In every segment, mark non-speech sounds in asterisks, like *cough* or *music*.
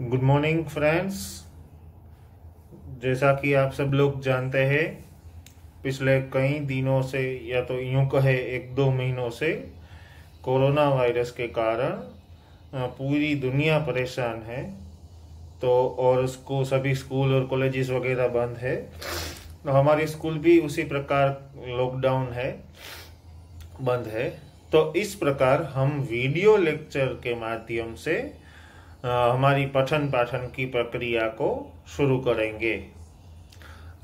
good morning friends जैसा कि आप सब लोग जानते हैं पिछले कई दिनों से या तो यूं कहे एक दो महीनों से कोरोना वायरस के कारण पूरी दुनिया परेशान है तो और उसको सभी स्कूल और कॉलेजेस वगैरह बंद है तो हमारी स्कूल भी उसी प्रकार लॉकडाउन है बंद है तो इस प्रकार हम वीडियो लेक्चर के माध्यम से हमारी पठन पाठन की प्रक्रिया को शुरू करेंगे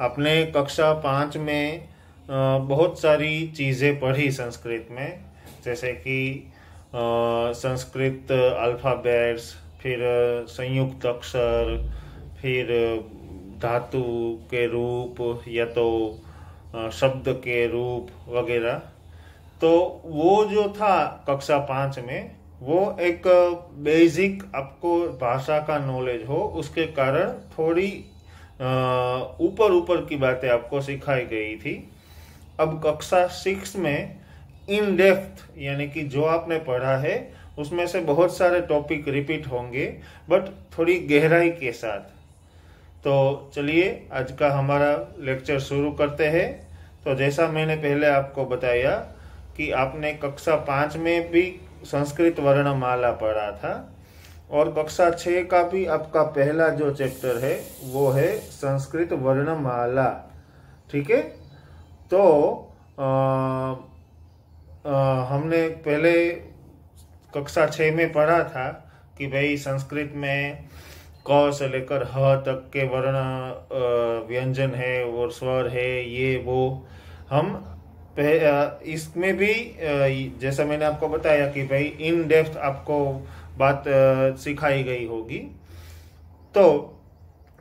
अपने कक्षा पाँच में बहुत सारी चीज़ें पढ़ी संस्कृत में जैसे कि संस्कृत अल्फ़ाबेट्स फिर संयुक्त अक्षर फिर धातु के रूप या तो शब्द के रूप वगैरह तो वो जो था कक्षा पाँच में वो एक बेसिक आपको भाषा का नॉलेज हो उसके कारण थोड़ी ऊपर ऊपर की बातें आपको सिखाई गई थी अब कक्षा सिक्स में इन डेप्थ यानी कि जो आपने पढ़ा है उसमें से बहुत सारे टॉपिक रिपीट होंगे बट थोड़ी गहराई के साथ तो चलिए आज का हमारा लेक्चर शुरू करते हैं तो जैसा मैंने पहले आपको बताया कि आपने कक्षा पाँच में भी संस्कृत वर्णमाला पढ़ा था और कक्षा छः का भी आपका पहला जो चैप्टर है वो है संस्कृत वर्णमाला ठीक है तो आ, आ, हमने पहले कक्षा छः में पढ़ा था कि भाई संस्कृत में क से लेकर ह तक के वर्ण व्यंजन है और स्वर है ये वो हम इसमें भी जैसा मैंने आपको बताया कि भाई इन डेप्थ आपको बात सिखाई गई होगी तो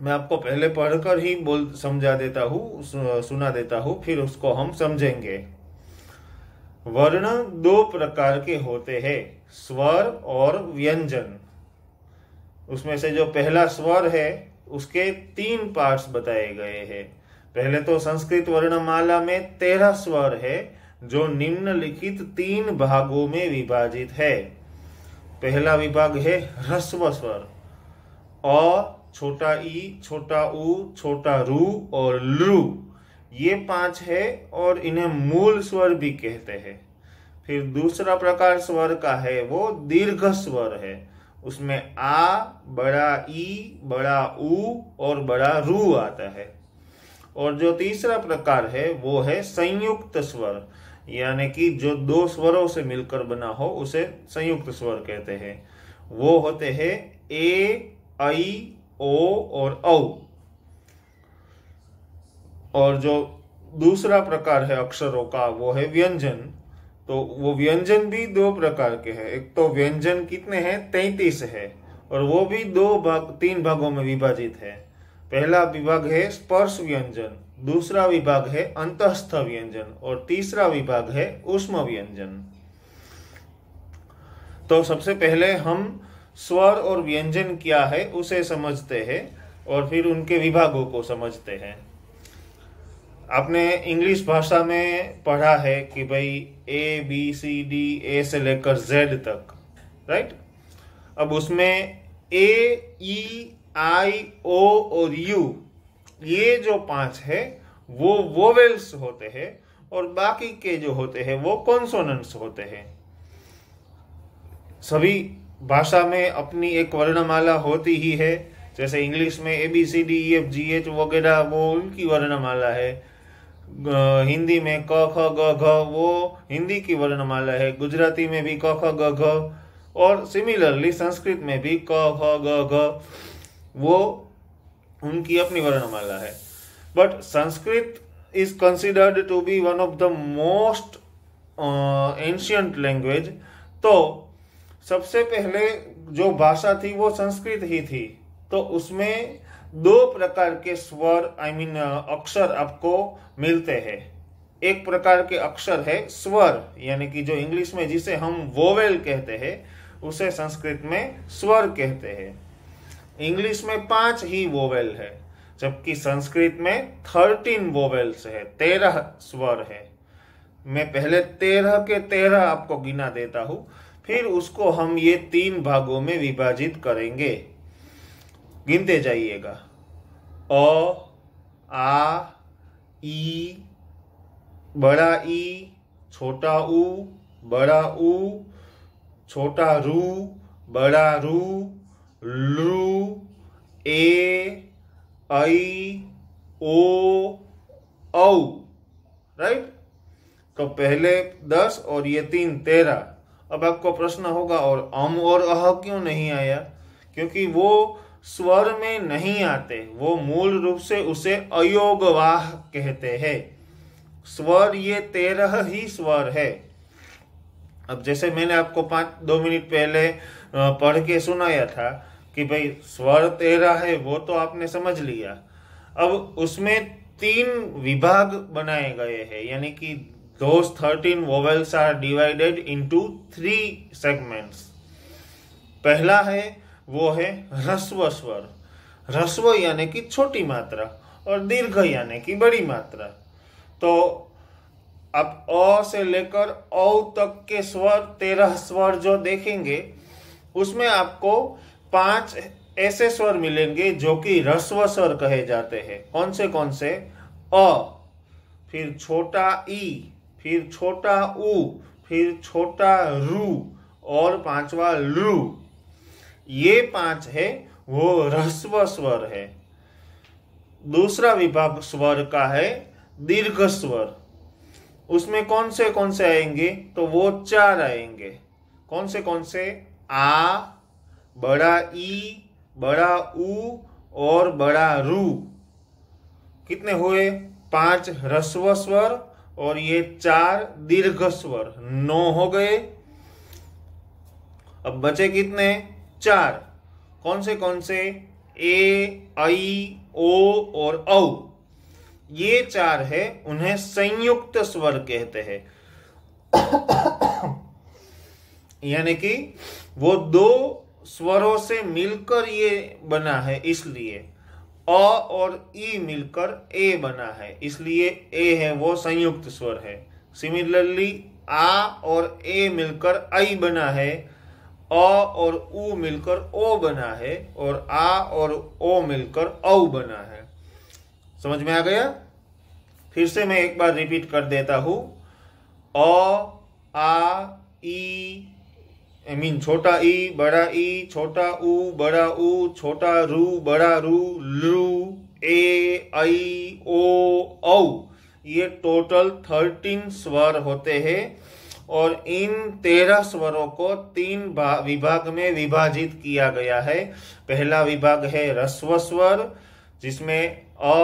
मैं आपको पहले पढ़कर ही बोल समझा देता हूँ सुना देता हूँ फिर उसको हम समझेंगे वर्ण दो प्रकार के होते हैं स्वर और व्यंजन उसमें से जो पहला स्वर है उसके तीन पार्ट्स बताए गए हैं पहले तो संस्कृत वर्णमाला में तेरह स्वर है जो निम्नलिखित तीन भागों में विभाजित है पहला विभाग है ह्रस्व स्वर अ छोटा ई छोटा ऊ छोटा रू और लू ये पांच है और इन्हें मूल स्वर भी कहते हैं फिर दूसरा प्रकार स्वर का है वो दीर्घ स्वर है उसमें आ बड़ा ई बड़ा ऊ और बड़ा रू आता है और जो तीसरा प्रकार है वो है संयुक्त स्वर यानी कि जो दो स्वरों से मिलकर बना हो उसे संयुक्त स्वर कहते हैं वो होते हैं ए आई ओ और औ और जो दूसरा प्रकार है अक्षरों का वो है व्यंजन तो वो व्यंजन भी दो प्रकार के हैं एक तो व्यंजन कितने हैं तैतीस है और वो भी दो भाग तीन भागों में विभाजित है पहला विभाग है स्पर्श व्यंजन दूसरा विभाग है अंतस्थ व्यंजन और तीसरा विभाग है उष्म व्यंजन तो सबसे पहले हम स्वर और व्यंजन क्या है उसे समझते हैं और फिर उनके विभागों को समझते हैं आपने इंग्लिश भाषा में पढ़ा है कि भाई ए बी सी डी ए से लेकर जेड तक राइट अब उसमें ए ई e, आई ओ और यू ये जो पांच है वो वोवेल्स होते हैं और बाकी के जो होते हैं वो कॉन्सोनेंट्स होते हैं सभी भाषा में अपनी एक वर्णमाला होती ही है जैसे इंग्लिश में A B C D E F G H वगैरह वो उनकी वर्णमाला है हिंदी में क ख ग घ वो हिंदी की वर्णमाला है गुजराती में भी क ख ग घ और सिमिलरली संस्कृत में भी क ख ग घ वो उनकी अपनी वर्णमाला है but Sanskrit is considered to be one of the most ancient language तो सबसे पहले जो भाषा थी वो संस्कृत ही थी तो उसमें दो प्रकार के स्वर I I mean mean, uh, अक्षर आपको मिलते हैं एक प्रकार के अक्षर है स्वर यानी कि जो इंग्लिश में जिसे हम वोवेल कहते हैं उसे संस्कृत में स्वर कहते हैं इंग्लिश में पांच ही वोवेल है जबकि संस्कृत में थर्टीन वोवेल्स है तेरह स्वर है मैं पहले तेरह के तेरह आपको गिना देता हूं फिर उसको हम ये तीन भागों में विभाजित करेंगे गिनते जाइएगा अ आ ई बड़ा ई छोटा ऊ बड़ा ऊ छोटा रू बड़ा रू लू ए आई ओ औ राइट तो पहले दस और ये तीन तेरह अब आपको प्रश्न होगा और अम और अह क्यों नहीं आया क्योंकि वो स्वर में नहीं आते वो मूल रूप से उसे अयोगवाह कहते हैं स्वर ये तेरह ही स्वर है अब जैसे मैंने आपको पांच दो मिनट पहले पढ़ के सुनाया था कि भाई स्वर तेरा है वो तो आपने समझ लिया अब उसमें तीन विभाग बनाए गए हैं यानी कि दो thirteen vowels are divided into three segments पहला है वो है ह्रस्व स्वर ह्रस्व यानी कि छोटी मात्रा और दीर्घ यानी कि बड़ी मात्रा तो आप अ से लेकर औ तक के स्वर तेरह स्वर जो देखेंगे उसमें आपको पांच ऐसे स्वर मिलेंगे जो कि रस्व स्वर कहे जाते हैं कौन से कौन से अ फिर छोटा ई फिर छोटा ऊ फिर छोटा रू और पांचवा लू ये पांच है वो रस्व स्वर है दूसरा विभाग स्वर का है दीर्घ स्वर उसमें कौन से कौन से आएंगे तो वो चार आएंगे कौन से कौन से आ बड़ा ई बड़ा ऊ और बड़ा रू कितने हुए पांच रस्व स्वर और ये चार दीर्घ स्वर नौ हो गए अब बचे कितने चार कौन से कौन से ए आई ओ और औ ये चार है उन्हें संयुक्त स्वर कहते हैं *coughs* यानी कि वो दो स्वरों से मिलकर ये बना है इसलिए अ और ई मिलकर ए बना है इसलिए ए है वो संयुक्त स्वर है सिमिलरली आ और ए मिलकर आई बना है अ और उ मिलकर ओ बना है और आ और ओ मिलकर औ बना है समझ में आ गया फिर से मैं एक बार रिपीट कर देता हूं अ आ ई आई मीन छोटा ई बड़ा ई छोटा ऊ बड़ा ऊ छोटा रू बड़ा रू लू ए आई ओ औ ये टोटल थर्टीन स्वर होते हैं और इन तेरह स्वरों को तीन विभाग में विभाजित किया गया है पहला विभाग है रस्व स्वर जिसमें अ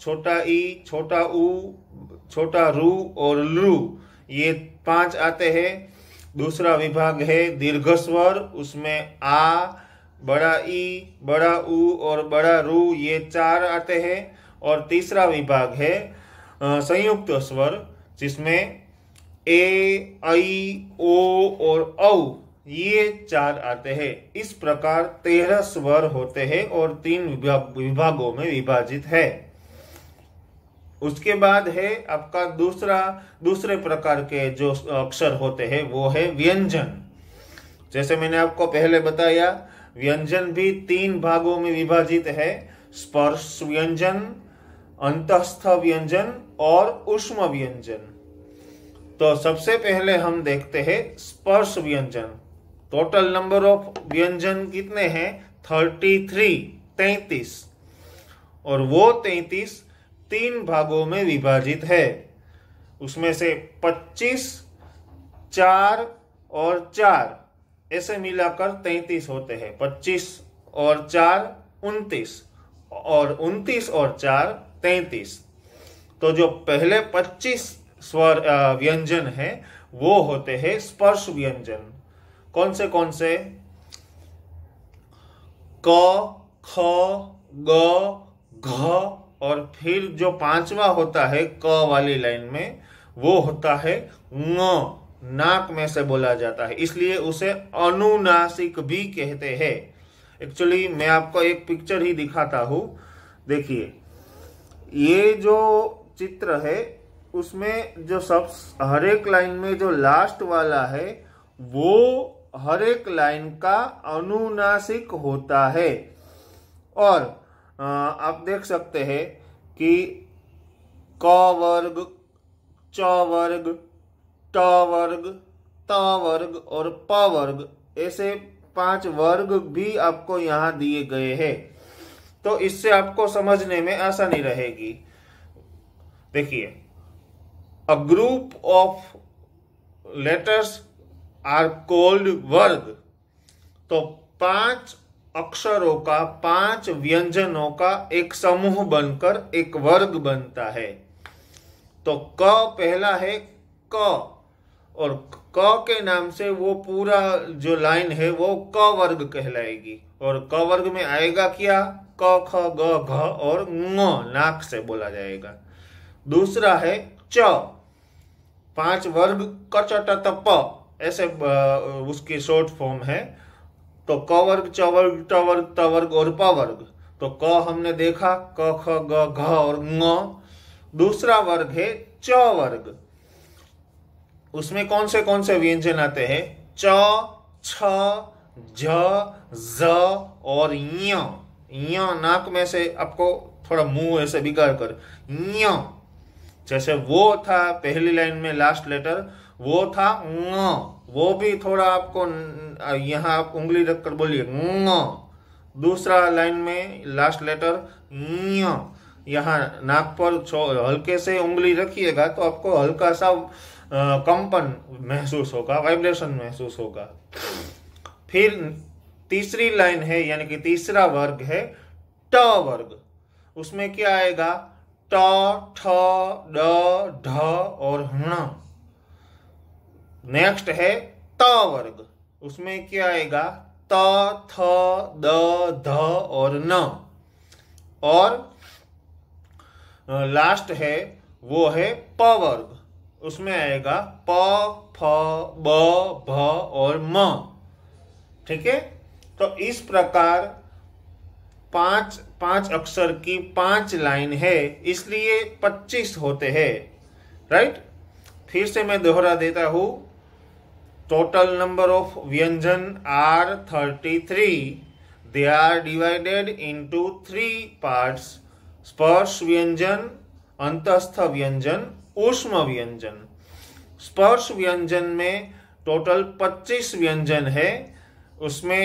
छोटा ई छोटा ऊ छोटा रू और लू ये पांच आते हैं दूसरा विभाग है दीर्घ स्वर उसमें आ बड़ा ई बड़ा ऊ और बड़ा रू ये चार आते हैं और तीसरा विभाग है संयुक्त स्वर जिसमें ए आई ओ और औ ये चार आते हैं इस प्रकार तेरह स्वर होते हैं और तीन विभागों में विभाजित है उसके बाद है आपका दूसरा दूसरे प्रकार के जो अक्षर होते हैं वो है व्यंजन जैसे मैंने आपको पहले बताया व्यंजन भी तीन भागों में विभाजित है स्पर्श व्यंजन अंतस्थ व्यंजन और उष्म व्यंजन तो सबसे पहले हम देखते हैं स्पर्श व्यंजन टोटल नंबर ऑफ व्यंजन कितने हैं थर्टी थ्री तैतीस और वो तैतीस तीन भागों में विभाजित है उसमें से 25, चार और चार ऐसे मिलाकर 33 होते हैं 25 और चार 29 और 29 और चार तैतीस तो जो पहले 25 स्वर व्यंजन है वो होते हैं स्पर्श व्यंजन कौन से कौन से क ख ग घ और फिर जो पांचवा होता है क वाली लाइन में वो होता है ङ नाक में से बोला जाता है इसलिए उसे अनुनासिक भी कहते हैं एक्चुअली मैं आपको एक पिक्चर ही दिखाता हूं देखिए ये जो चित्र है उसमें जो सब हर एक लाइन में जो लास्ट वाला है वो हर एक लाइन का अनुनासिक होता है और आप देख सकते हैं कि क वर्ग च वर्ग ट वर्ग त वर्ग और प वर्ग ऐसे पांच वर्ग भी आपको यहाँ दिए गए हैं तो इससे आपको समझने में आसानी रहेगी देखिए a group of letters are called वर्ग तो पांच अक्षरों का पांच व्यंजनों का एक समूह बनकर एक वर्ग बनता है तो क पहला है क और क के नाम से वो पूरा जो लाइन है वो क वर्ग कहलाएगी और क वर्ग में आएगा क्या क ख ग घ और ङ नाक से बोला जाएगा दूसरा है च पांच वर्ग क च ट त प ऐसे उसकी शॉर्ट फॉर्म है तो क वर्ग च वर्ग ट वर्ग त वर्ग और प वर्ग तो क हमने देखा क ख ग घ और ङ दूसरा वर्ग है च वर्ग उसमें कौन से कौन से व्यंजन आते हैं च छ झ ज और य य नाक में से आपको थोड़ा मुंह ऐसे बिगाड़ कर य जैसे वो था पहली लाइन में लास्ट लेटर वो था वो भी थोड़ा आपको यहाँ आप उंगली रखकर बोलिए दूसरा लाइन में लास्ट लेटर यहाँ नाक पर हल्के से उंगली रखिएगा तो आपको हल्का सा कंपन महसूस होगा वाइब्रेशन महसूस होगा फिर तीसरी लाइन है यानी कि तीसरा वर्ग है ट वर्ग उसमें क्या आएगा ट ठ ड ढ और नेक्स्ट है त वर्ग उसमें क्या आएगा त थ द ध और न और लास्ट है वो है प वर्ग उसमें आएगा प फ ब भ और म ठीक है तो इस प्रकार पांच पांच अक्षर की पांच लाइन है इसलिए पच्चीस होते हैं राइट फिर से मैं दोहरा देता हूं टोटल नंबर ऑफ व्यंजन are thirty three they are divided into three parts स्पर्श व्यंजन अंतस्थ व्यंजन ऊष्म व्यंजन स्पर्श व्यंजन में टोटल पच्चीस व्यंजन है उसमें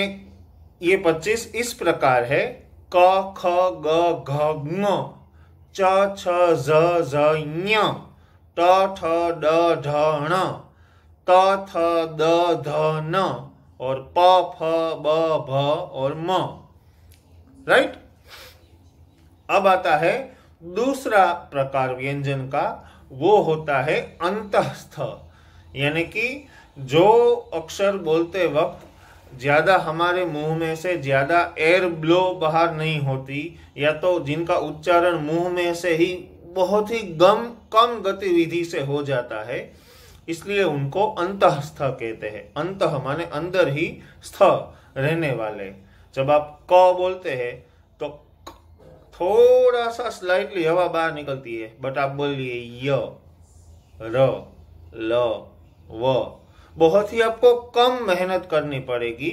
ये पच्चीस इस प्रकार है क ख ग घ च छ ज ज ञ ट ठ ड ढ ण त थ द ध न और प फ ब भ और म राइट अब आता है दूसरा प्रकार व्यंजन का वो होता है अंतस्थ यानी कि जो अक्षर बोलते वक्त ज़्यादा हमारे मुंह में से ज़्यादा एयर ब्लो बाहर नहीं होती या तो जिनका उच्चारण मुंह में से ही बहुत ही गम कम गतिविधि से हो जाता है इसलिए उनको अंतस्थ कहते हैं अंत माने अंदर ही स्थ रहने वाले जब आप क बोलते हैं तो थोड़ा सा स्लाइटली हवा बाहर निकलती है बट आप बोलिए य र ल व बहुत ही आपको कम मेहनत करनी पड़ेगी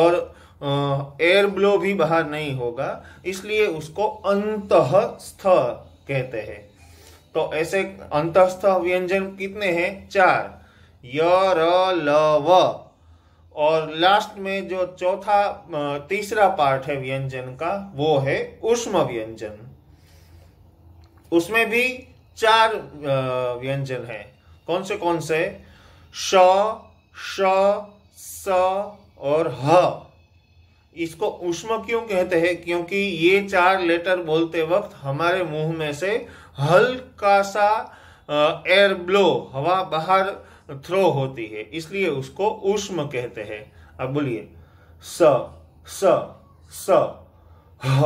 और एयर ब्लो भी बाहर नहीं होगा इसलिए उसको अंतस्थ कहते हैं तो ऐसे अंतस्थ व्यंजन कितने हैं चार य र ल व और लास्ट में जो चौथा तीसरा पार्ट है व्यंजन का वो है उष्म व्यंजन उसमें भी चार व्यंजन है कौन से कौन से श श स और ह इसको उष्म क्यों कहते हैं क्योंकि ये चार लेटर बोलते वक्त हमारे मुंह में से हल्का सा एयर ब्लो हवा बाहर थ्रो होती है इसलिए उसको उष्म कहते हैं अब बोलिए स स स ह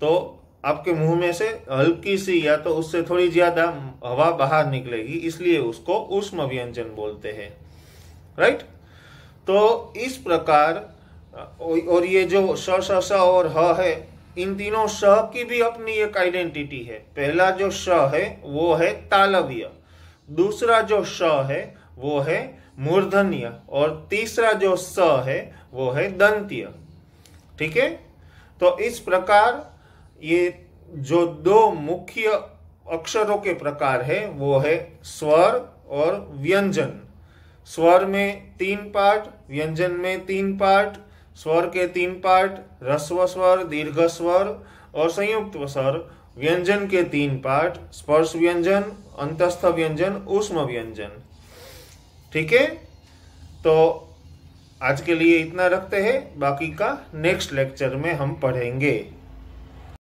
तो आपके मुंह में से हल्की सी या तो उससे थोड़ी ज्यादा हवा बाहर निकलेगी इसलिए उसको उष्म व्यंजन बोलते हैं राइट तो इस प्रकार और ये जो स स और ह है इन तीनों स की भी अपनी एक आइडेंटिटी है पहला जो स है वो है तालव्य दूसरा जो स है वो है मूर्धन्य और तीसरा जो स है वो है दंत्य ठीक है तो इस प्रकार ये जो दो मुख्य अक्षरों के प्रकार है वो है स्वर और व्यंजन स्वर में तीन पार्ट व्यंजन में तीन पार्ट स्वर के तीन पार्ट रस्व स्वर दीर्घ स्वर और संयुक्त स्वर व्यंजन के तीन पार्ट स्पर्श व्यंजन अंतस्थ व्यंजन उष्म व्यंजन ठीक है तो आज के लिए इतना रखते हैं बाकी का नेक्स्ट लेक्चर में हम पढ़ेंगे